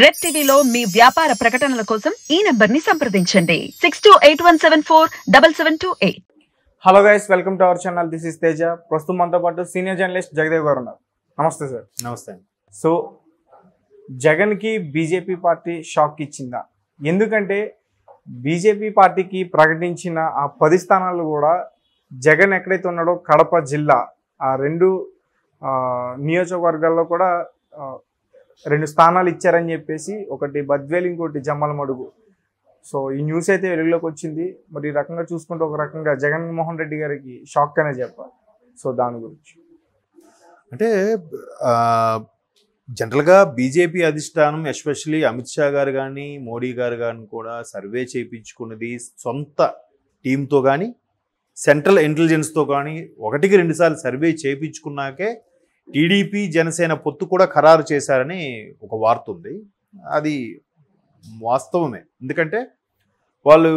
red టీవీలో మీ వ్యాపార ప్రకటనల కోసం ఈ నెంబర్ ని సంప్రదించండి six two eight one seven four double seven two eight hello guys welcome to our channel this is Teja ప్రస్తుతం మనతో పాటు సీనియర్ జర్నలిస్ట్ జగదేవ్ గారు ఉన్నారు నమస్తే సార్ నమస్తే సో జగన్ కి బీజేపీ పార్టీ షాక్ ఇచ్చిందా ఎందుకంటే బీజేపీ పార్టీకి ప్రకటించిన ఆ పది స్థానాలు కూడా జగన్ ఎక్కడైతే ఉన్నాడో కడప జిల్లా ఆ రెండు నియోజకవర్గాల్లో కూడా రెండు స్థానాలు ఇచ్చారని చెప్పేసి ఒకటి బద్వేలు ఇంకోటి జమ్మలమడుగు సో ఈ న్యూస్ అయితే వెలుగులోకి వచ్చింది మరి ఈ రకంగా చూసుకుంటే ఒక రకంగా జగన్మోహన్ రెడ్డి గారికి షాక్ అనే చెప్పాలి సో దాని గురించి అంటే జనరల్గా బీజేపీ అధిష్టానం ఎస్పెషలీ అమిత్ షా గారు కానీ మోడీ గారు కానీ కూడా సర్వే చేయించుకున్నది సొంత టీంతో కానీ సెంట్రల్ ఇంటెలిజెన్స్తో కానీ ఒకటికి రెండుసార్లు సర్వే చేయించుకున్నాకే టీడీపీ జనసేన పొత్తు కూడా ఖరారు చేశారని ఒక వార్త ఉంది అది వాస్తవమే ఎందుకంటే వాళ్ళు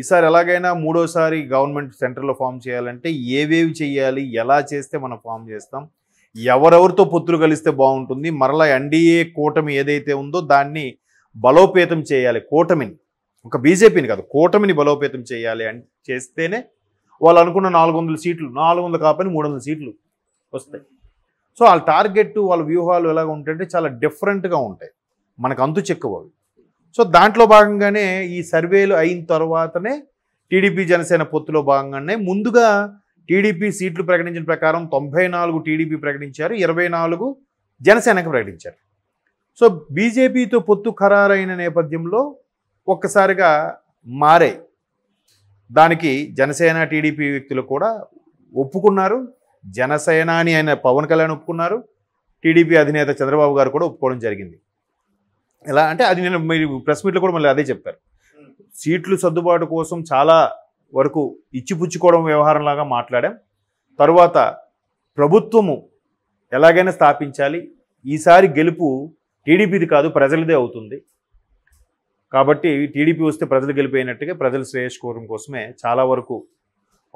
ఈసారి ఎలాగైనా మూడోసారి గవర్నమెంట్ సెంటర్లో ఫామ్ చేయాలంటే ఏవేవి చేయాలి ఎలా చేస్తే మనం ఫామ్ చేస్తాం ఎవరెవరితో పొత్తులు కలిస్తే బాగుంటుంది మరలా ఎన్డీఏ కూటమి ఏదైతే ఉందో దాన్ని బలోపేతం చేయాలి కూటమిని ఒక బీజేపీని కాదు కూటమిని బలోపేతం చేయాలి అని చేస్తేనే వాళ్ళు అనుకున్న నాలుగు వందల సీట్లు నాలుగు వందలు కాపని మూడు వందల సీట్లు వస్తాయి సో వాళ్ళ టార్గెట్ వాళ్ళ వ్యూహాలు ఎలా ఉంటాయంటే చాలా డిఫరెంట్గా ఉంటాయి మనకు అంతు చెక్కువ సో దాంట్లో భాగంగానే ఈ సర్వేలు అయిన తర్వాతనే టీడీపీ జనసేన పొత్తులో భాగంగానే ముందుగా టీడీపీ సీట్లు ప్రకటించిన ప్రకారం తొంభై నాలుగు టీడీపీ ప్రకటించారు ఇరవై నాలుగు జనసేనకు ప్రకటించారు సో బీజేపీతో పొత్తు ఖరారైన నేపథ్యంలో ఒక్కసారిగా మారే దానికి జనసేన టీడీపీ వ్యక్తులు కూడా ఒప్పుకున్నారు జనసేన అని ఆయన పవన్ కళ్యాణ్ ఒప్పుకున్నారు టీడీపీ అధినేత చంద్రబాబు గారు కూడా ఒప్పుకోవడం జరిగింది ఎలా అంటే అది నేను మీరు ప్రెస్ మీట్లో కూడా మళ్ళీ అదే చెప్పారు సీట్లు సర్దుబాటు కోసం చాలా వరకు ఇచ్చిపుచ్చుకోవడం వ్యవహారంలాగా మాట్లాడాం తరువాత ప్రభుత్వము ఎలాగైనా స్థాపించాలి ఈసారి గెలుపు టీడీపీది కాదు ప్రజలదే అవుతుంది కాబట్టి టీడీపీ వస్తే ప్రజలు గెలిపోయినట్టుగా ప్రజలు శ్రేయస్కోవడం కోసమే చాలా వరకు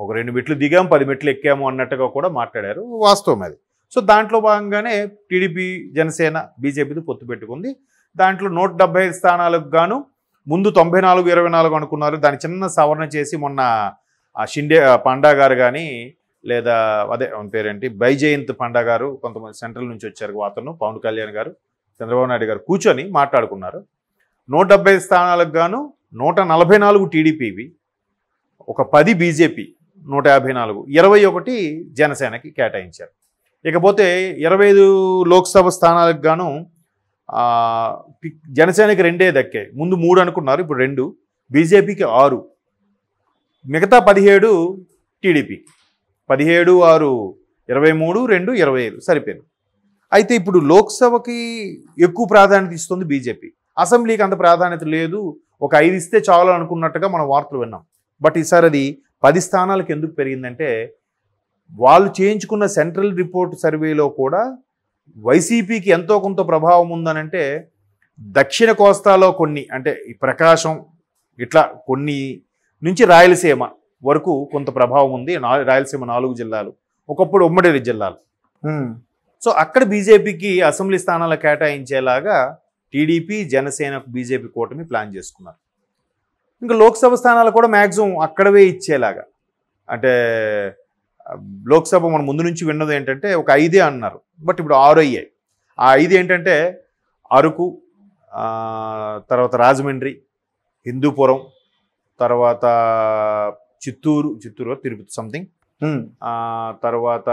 ఒక రెండు మెట్లు దిగాం పది మెట్లు ఎక్కాము అన్నట్టుగా కూడా మాట్లాడారు వాస్తవం అది సో దాంట్లో భాగంగానే టీడీపీ జనసేన బీజేపీతో పొత్తు పెట్టుకుంది దాంట్లో నూట డెబ్బై స్థానాలకు గాను ముందు తొంభై నాలుగు ఇరవై నాలుగు అనుకున్నారు దాని చిన్న సవరణ చేసి మొన్న షిండే పాండా గారు కానీ లేదా అదే పేరేంటి బైజయంత్ పాండా గారు కొంతమంది సెంట్రల్ నుంచి వచ్చారు అతను పవన్ కళ్యాణ్ గారు చంద్రబాబు నాయుడు గారు కూర్చొని మాట్లాడుకున్నారు నూట డెబ్బై స్థానాలకు గాను నూట నలభై నాలుగు టీడీపీవి ఒక పది బీజేపీ నూట యాభై నాలుగు ఇరవై ఒకటి జనసేనకి కేటాయించారు ఇకపోతే ఇరవై ఐదు లోక్సభ స్థానాలకు గాను జనసేనకి రెండే దక్కాయి ముందు మూడు అనుకున్నారు ఇప్పుడు రెండు బీజేపీకి ఆరు మిగతా పదిహేడు టీడీపీ పదిహేడు ఆరు ఇరవై మూడు రెండు ఇరవై ఐదు సరిపోయింది అయితే ఇప్పుడు లోక్సభకి ఎక్కువ ప్రాధాన్యత ఇస్తుంది బీజేపీ అసెంబ్లీకి అంత ప్రాధాన్యత లేదు ఒక ఐదు ఇస్తే చాలు అనుకున్నట్టుగా మనం వార్తలు విన్నాం బట్ ఈసారి అది పది స్థానాలకు ఎందుకు పెరిగిందంటే వాళ్ళు చేయించుకున్న సెంట్రల్ రిపోర్ట్ సర్వేలో కూడా వైసీపీకి ఎంతో కొంత ప్రభావం ఉందనంటే దక్షిణ కోస్తాలో కొన్ని అంటే ప్రకాశం ఇట్లా కొన్ని నుంచి రాయలసీమ వరకు కొంత ప్రభావం ఉంది రాయలసీమ నాలుగు జిల్లాలు ఒకప్పుడు ఉమ్మడి జిల్లాలు సో అక్కడ బీజేపీకి అసెంబ్లీ స్థానాలు కేటాయించేలాగా టీడీపీ జనసేన బీజేపీ కూటమి ప్లాన్ చేసుకున్నారు ఇంకా లోక్సభ స్థానాలు కూడా మ్యాక్సిమం అక్కడవే ఇచ్చేలాగా అంటే లోక్సభ మన ముందు నుంచి విన్నది ఏంటంటే ఒక ఐదే అన్నారు బట్ ఇప్పుడు ఆరు అయ్యాయి ఆ ఐదు ఏంటంటే అరకు తర్వాత రాజమండ్రి హిందూపురం తర్వాత చిత్తూరు చిత్తూరు తిరుపతి సంథింగ్ తర్వాత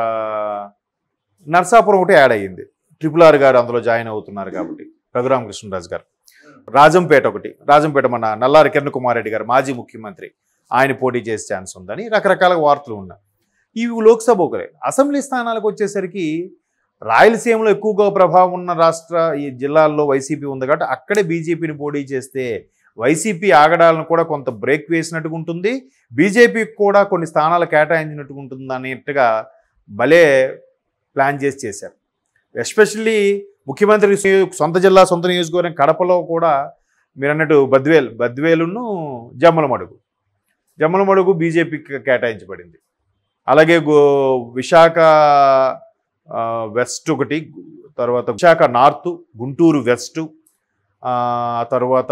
నర్సాపురం ఒకటి యాడ్ అయ్యింది ట్రిపుల్ ఆర్ గారు అందులో జాయిన్ అవుతున్నారు కాబట్టి రఘురామకృష్ణరాజు గారు రాజంపేట ఒకటి రాజంపేట మన నల్లారి కిరణ్ కుమార్ రెడ్డి గారు మాజీ ముఖ్యమంత్రి ఆయన పోటీ చేసే ఛాన్స్ ఉందని రకరకాల వార్తలు ఉన్నాయి ఇవి లోక్సభ ఒకరే అసెంబ్లీ స్థానాలకు వచ్చేసరికి రాయలసీమలో ఎక్కువగా ప్రభావం ఉన్న రాష్ట్ర ఈ జిల్లాల్లో వైసీపీ ఉంది కాబట్టి అక్కడే బీజేపీని పోటీ చేస్తే వైసీపీ ఆగడాలను కూడా కొంత బ్రేక్ వేసినట్టుగా ఉంటుంది బీజేపీకి కూడా కొన్ని స్థానాలు కేటాయించినట్టుగా ఉంటుంది అనేట్టుగా భలే ప్లాన్ చేసి చేశారు ఎస్పెషల్లీ ముఖ్యమంత్రి సొంత జిల్లా సొంత నియోజకవర్గం కడపలో కూడా మీరు అన్నట్టు బద్వేల్ బద్వేలును జమ్మలమడుగు జమ్మలమడుగు బీజేపీకి కేటాయించబడింది అలాగే గో విశాఖ వెస్ట్ ఒకటి తర్వాత విశాఖ నార్త్ గుంటూరు వెస్ట్ తర్వాత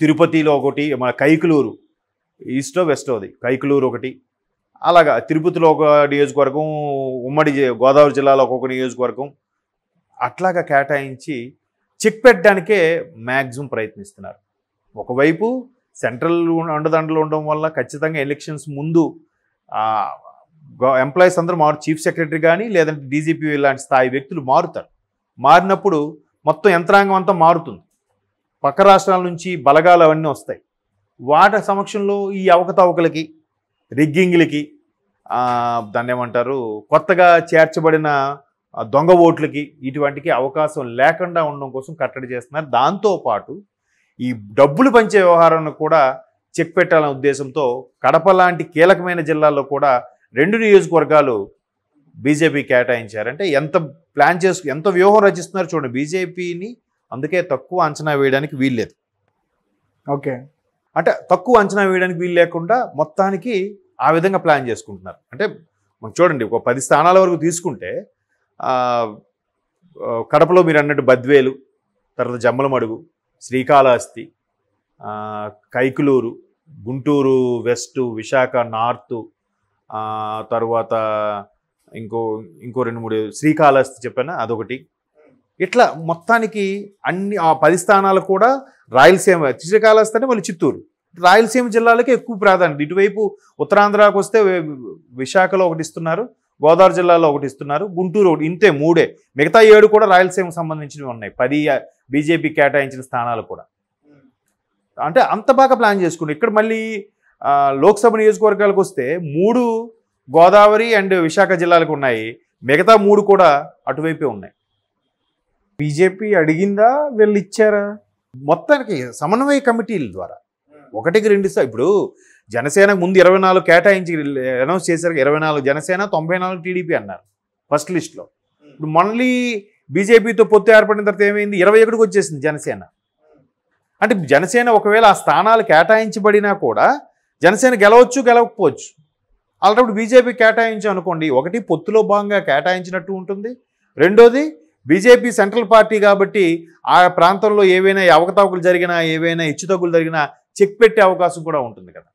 తిరుపతిలో ఒకటి మన కైకులూరు ఈస్టో వెస్ట్ అది కైకులూరు ఒకటి అలాగా తిరుపతిలో ఒక నియోజకవర్గం ఉమ్మడి గోదావరి జిల్లాలో ఒక్కొక్క నియోజకవర్గం అట్లాగా కేటాయించి చెక్ పెట్టడానికే మ్యాక్సిమం ప్రయత్నిస్తున్నారు ఒకవైపు సెంట్రల్ అండదండలు ఉండడం వల్ల ఖచ్చితంగా ఎలక్షన్స్ ముందు ఎంప్లాయీస్ అందరూ మారు చీఫ్ సెక్రటరీ కానీ లేదంటే డీజీపీ ఇలాంటి స్థాయి వ్యక్తులు మారుతారు మారినప్పుడు మొత్తం యంత్రాంగం అంతా మారుతుంది పక్క రాష్ట్రాల నుంచి బలగాలు అవన్నీ వస్తాయి వాటి సమక్షంలో ఈ అవకతవకలకి రిగ్గింగ్లకి దాన్ని ఏమంటారు కొత్తగా చేర్చబడిన దొంగ ఓట్లకి ఇటువంటికి అవకాశం లేకుండా ఉండడం కోసం కట్టడి చేస్తున్నారు దాంతోపాటు ఈ డబ్బులు పంచే వ్యవహారాన్ని కూడా చెక్ పెట్టాలనే ఉద్దేశంతో కడప లాంటి కీలకమైన జిల్లాల్లో కూడా రెండు నియోజకవర్గాలు బీజేపీ కేటాయించారంటే ఎంత ప్లాన్ చేసు ఎంత వ్యూహం రచిస్తున్నారు చూడండి బీజేపీని అందుకే తక్కువ అంచనా వేయడానికి వీల్లేదు ఓకే అంటే తక్కువ అంచనా వేయడానికి వీలు లేకుండా మొత్తానికి ఆ విధంగా ప్లాన్ చేసుకుంటున్నారు అంటే మనం చూడండి ఒక పది స్థానాల వరకు తీసుకుంటే కడపలో మీరు అన్నట్టు బద్వేలు తర్వాత జమ్మలమడుగు శ్రీకాళహస్తి కైకులూరు గుంటూరు వెస్ట్ విశాఖ నార్త్ తర్వాత ఇంకో ఇంకో రెండు మూడు శ్రీకాళహస్తి చెప్పాను అదొకటి ఇట్లా మొత్తానికి అన్ని ఆ పది స్థానాలు కూడా రాయలసీమ శ్రీకాళహస్తి అంటే మళ్ళీ చిత్తూరు రాయలసీమ జిల్లాలకే ఎక్కువ ప్రాధాన్యత ఇటువైపు ఉత్తరాంధ్రకి వస్తే విశాఖలో ఒకటి ఇస్తున్నారు గోదావరి జిల్లాలో ఒకటి ఇస్తున్నారు గుంటూరు ఒకటి ఇంతే మూడే మిగతా ఏడు కూడా రాయలసీమకు సంబంధించినవి ఉన్నాయి పది బీజేపీ కేటాయించిన స్థానాలు కూడా అంటే అంత బాగా ప్లాన్ చేసుకుని ఇక్కడ మళ్ళీ లోక్సభ నియోజకవర్గాలకు వస్తే మూడు గోదావరి అండ్ విశాఖ జిల్లాలకు ఉన్నాయి మిగతా మూడు కూడా అటువైపే ఉన్నాయి బీజేపీ అడిగిందా వీళ్ళు ఇచ్చారా మొత్తానికి సమన్వయ కమిటీల ద్వారా ఒకటికి రెండు ఇస్తా ఇప్పుడు జనసేనకు ముందు ఇరవై నాలుగు కేటాయించి అనౌన్స్ చేశారు ఇరవై నాలుగు జనసేన తొంభై నాలుగు టీడీపీ అన్నారు ఫస్ట్ లిస్ట్లో ఇప్పుడు మళ్ళీ బీజేపీతో పొత్తు ఏర్పడిన తర్వాత ఏమైంది ఇరవై ఒకటికి వచ్చేసింది జనసేన అంటే జనసేన ఒకవేళ ఆ స్థానాలు కేటాయించబడినా కూడా జనసేన గెలవచ్చు గెలవకపోవచ్చు అలాంటప్పుడు బీజేపీ కేటాయించాం అనుకోండి ఒకటి పొత్తులో భాగంగా కేటాయించినట్టు ఉంటుంది రెండోది బీజేపీ సెంట్రల్ పార్టీ కాబట్టి ఆ ప్రాంతంలో ఏవైనా అవకతవకలు జరిగినా ఏవైనా హెచ్చుతగ్గులు జరిగినా చెక్ పెట్టే అవకాశం కూడా ఉంటుంది కదా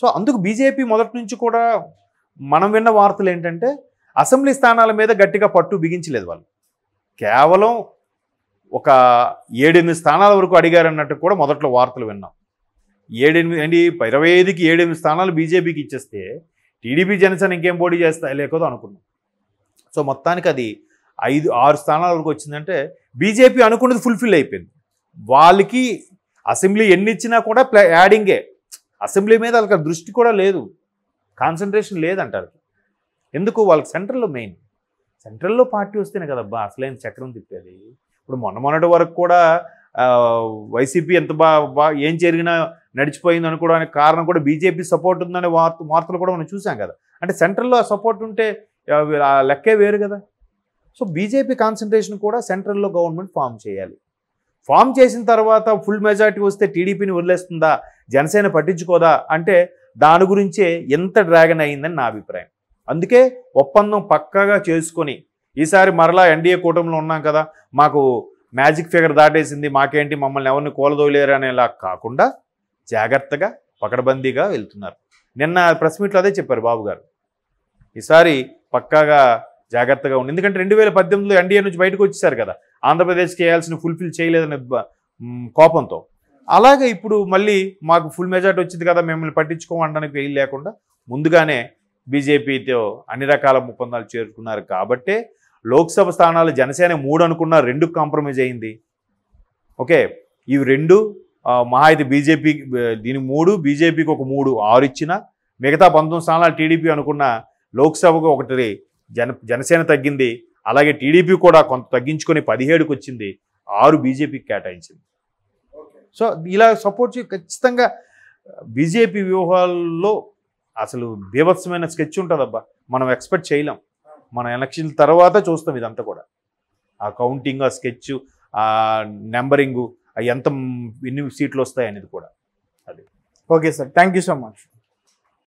సో అందుకు బీజేపీ మొదటి నుంచి కూడా మనం విన్న వార్తలు ఏంటంటే అసెంబ్లీ స్థానాల మీద గట్టిగా పట్టు బిగించలేదు వాళ్ళు కేవలం ఒక ఏడెనిమిది స్థానాల వరకు అడిగారన్నట్టు కూడా మొదట్లో వార్తలు విన్నాం ఏడెనిమిది అండి ఇరవై ఐదుకి ఏడెనిమిది స్థానాలు బీజేపీకి ఇచ్చేస్తే టీడీపీ జనసేన ఇంకేం పోటీ చేస్తా లేకదో అనుకున్నాం సో మొత్తానికి అది ఐదు ఆరు స్థానాల వరకు వచ్చిందంటే బీజేపీ అనుకున్నది ఫుల్ఫిల్ అయిపోయింది వాళ్ళకి అసెంబ్లీ ఎన్ని ఇచ్చినా కూడా యాడింగే అసెంబ్లీ మీద వాళ్ళకి దృష్టి కూడా లేదు కాన్సన్ట్రేషన్ లేదంటారు ఎందుకు వాళ్ళకి సెంట్రల్లో మెయిన్ సెంట్రల్లో పార్టీ వస్తేనే కదబ్బా అసలైన చక్రం తిప్పేది ఇప్పుడు మొన్న మొన్నటి వరకు కూడా వైసీపీ ఎంత బా బా ఏం జరిగినా నడిచిపోయింది అనుకోవడానికి కారణం కూడా బీజేపీ సపోర్ట్ ఉందనే వార్త వార్తలు కూడా మనం చూసాం కదా అంటే సెంట్రల్లో ఆ సపోర్ట్ ఉంటే లెక్కే వేరు కదా సో బీజేపీ కాన్సన్ట్రేషన్ కూడా సెంట్రల్లో గవర్నమెంట్ ఫామ్ చేయాలి ఫామ్ చేసిన తర్వాత ఫుల్ మెజార్టీ వస్తే టీడీపీని వదిలేస్తుందా జనసేన పట్టించుకోదా అంటే దాని గురించే ఎంత డ్రాగన్ అయిందని నా అభిప్రాయం అందుకే ఒప్పందం పక్కాగా చేసుకొని ఈసారి మరలా ఎన్డీఏ కూటమిలో ఉన్నాం కదా మాకు మ్యాజిక్ ఫిగర్ దాటేసింది మాకేంటి మమ్మల్ని ఎవరిని కూలదోలేరు అనేలా కాకుండా జాగ్రత్తగా పకడబందీగా వెళ్తున్నారు నిన్న ప్రెస్ మీట్లో అదే చెప్పారు బాబు గారు ఈసారి పక్కాగా జాగ్రత్తగా ఉంది ఎందుకంటే రెండు వేల పద్దెనిమిదిలో ఎన్డీఏ నుంచి బయటకు వచ్చేసారు కదా ఆంధ్రప్రదేశ్ చేయాల్సిన ఫుల్ఫిల్ చేయలేదనే కోపంతో అలాగే ఇప్పుడు మళ్ళీ మాకు ఫుల్ మెజార్టీ వచ్చింది కదా మిమ్మల్ని పట్టించుకోమనడానికి వీలు లేకుండా ముందుగానే బీజేపీతో అన్ని రకాల ఒప్పందాలు చేరుకున్నారు కాబట్టే లోక్సభ స్థానాలు జనసేన మూడు అనుకున్న రెండు కాంప్రమైజ్ అయింది ఓకే ఇవి రెండు మహా అయితే బీజేపీ దీని మూడు బీజేపీకి ఒక మూడు ఆరు ఇచ్చిన మిగతా పంతొమ్మిది స్థానాలు టీడీపీ అనుకున్న లోక్సభకు ఒకటి జన జనసేన తగ్గింది అలాగే టీడీపీ కూడా కొంత తగ్గించుకొని పదిహేడుకి వచ్చింది ఆరు బీజేపీకి కేటాయించింది సో ఇలా సపోర్ట్ ఖచ్చితంగా బీజేపీ వ్యూహాల్లో అసలు బీభత్సమైన స్కెచ్ ఉంటుందబ్బా మనం ఎక్స్పెక్ట్ చేయలేం మన ఎలక్షన్ తర్వాత చూస్తాం ఇదంతా కూడా ఆ కౌంటింగ్ ఆ స్కెచ్ ఆ నెంబరింగు ఎంత ఎన్ని సీట్లు వస్తాయి అనేది కూడా అది okay sir thank so much